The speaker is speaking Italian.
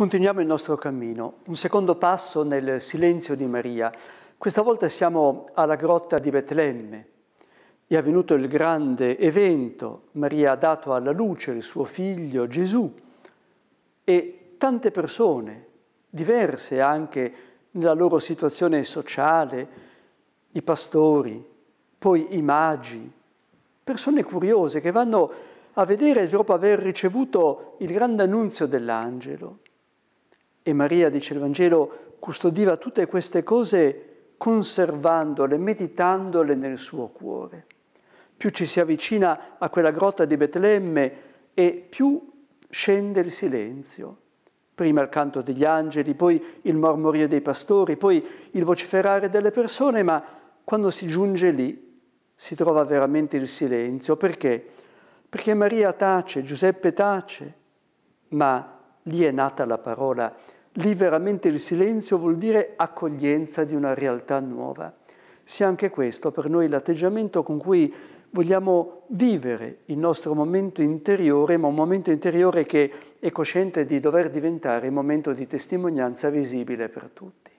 Continuiamo il nostro cammino, un secondo passo nel silenzio di Maria. Questa volta siamo alla grotta di Betlemme. È avvenuto il grande evento, Maria ha dato alla luce il suo figlio Gesù e tante persone, diverse anche nella loro situazione sociale, i pastori, poi i magi, persone curiose che vanno a vedere dopo aver ricevuto il grande annunzio dell'angelo e Maria, dice il Vangelo, custodiva tutte queste cose conservandole, meditandole nel suo cuore. Più ci si avvicina a quella grotta di Betlemme e più scende il silenzio. Prima il canto degli angeli, poi il mormorio dei pastori, poi il vociferare delle persone, ma quando si giunge lì si trova veramente il silenzio. Perché? Perché Maria tace, Giuseppe tace, ma Lì è nata la parola. Lì veramente il silenzio vuol dire accoglienza di una realtà nuova. Sia anche questo per noi l'atteggiamento con cui vogliamo vivere il nostro momento interiore, ma un momento interiore che è cosciente di dover diventare un momento di testimonianza visibile per tutti.